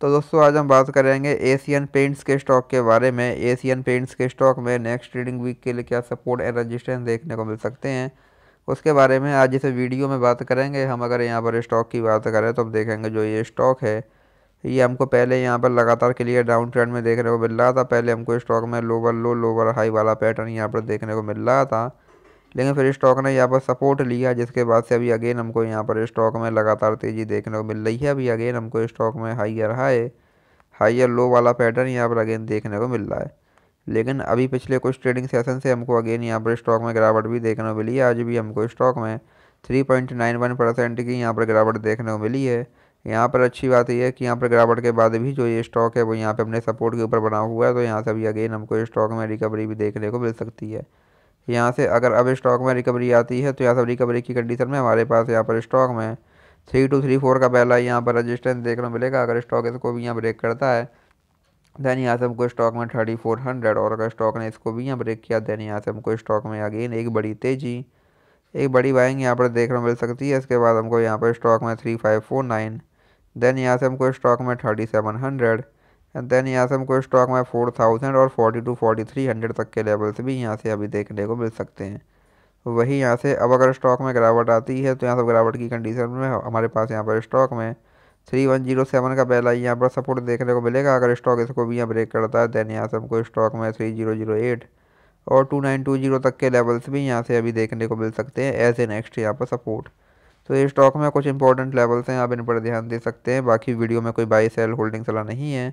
तो दोस्तों आज हम बात करेंगे एशियन पेंट्स के स्टॉक के बारे में एशियन पेंट्स के स्टॉक में नेक्स्ट ट्रेडिंग वीक के लिए क्या सपोर्ट एंड रजिस्टेंस देखने को मिल सकते हैं उसके बारे में आज इस वीडियो में बात करेंगे हम अगर यहाँ पर स्टॉक की बात करें तो हम देखेंगे जो ये स्टॉक है ये हमको पहले यहाँ पर लगातार क्लियर डाउन ट्रेंड में देखने को मिल रहा था पहले हमको स्टॉक में लोवर लो लोवर हाई वाला पैटर्न यहाँ पर देखने को मिल रहा था लेकिन फिर स्टॉक ने यहाँ पर सपोर्ट लिया जिसके बाद से अभी अगेन हमको यहाँ पर स्टॉक में लगातार तेज़ी देखने को मिल रही है अभी अगेन हमको स्टॉक में हाइयर हाई हाइयर लो वाला पैटर्न यहाँ पर अगेन देखने को मिल रहा है लेकिन अभी पिछले कुछ ट्रेडिंग सेशन से हमको अगेन यहाँ पर स्टॉक में गिरावट भी देखने को मिली है आज भी हमको स्टॉक में वन परसेंट की यहाँ पर गिरावट देखने को मिली है यहाँ पर अच्छी बात यह है कि यहाँ पर गिरावट के बाद भी जो ये स्टॉक है वो यहाँ पर अपने सपोर्ट के ऊपर बना हुआ है तो यहाँ से अभी अगेन हमको स्टॉक में रिकवरी भी देखने को मिल सकती है यहाँ से अगर अब स्टॉक में रिकवरी आती है तो यहाँ सब रिकवरी की कंडीशन में हमारे पास यहाँ पर स्टॉक में थ्री टू थ्री फोर का पहला यहाँ पर रजिस्टेंस देखने को मिलेगा अगर स्टॉक इसको भी यहाँ ब्रेक करता है देन यहाँ से हमको स्टॉक में थर्टी फोर हंड्रेड और अगर स्टॉक ने इसको भी यहाँ ब्रेक किया देन यहाँ से हमको स्टॉक में अगेन एक बड़ी तेज़ी एक बड़ी बाइंग यहाँ पर देखने को मिल सकती है इसके बाद हमको यहाँ पर स्टॉक में three five four nine then यहाँ से हमको स्टॉक में thirty seven hundred and then यहाँ से हमको स्टॉक में फोर थाउजेंड और forty two forty three hundred तक के लेवल्स भी यहाँ से अभी देखने को मिल सकते हैं तो वही यहाँ से अब अगर स्टॉक में गिरावट आती है तो यहाँ से गिरावट की कंडीशन में हमारे पास यहाँ पर स्टॉक में थ्री वन जीरो सेवन का पहला यहाँ पर सपोर्ट देखने को मिलेगा अगर स्टॉक इसको भी यहाँ ब्रेक करता है देन यहाँ से हमको स्टॉक में थ्री जीरो जीरो एट और टू नाइन टू जीरो तक के लेवल्स भी यहाँ से अभी देखने को मिल सकते हैं एज ए नेक्स्ट यहाँ पर सपोर्ट तो ये स्टॉक में कुछ इंपॉर्टेंट लेवल्स हैं आप इन पर ध्यान दे सकते हैं बाकी वीडियो में कोई बाई सेल होल्डिंग सलाह नहीं है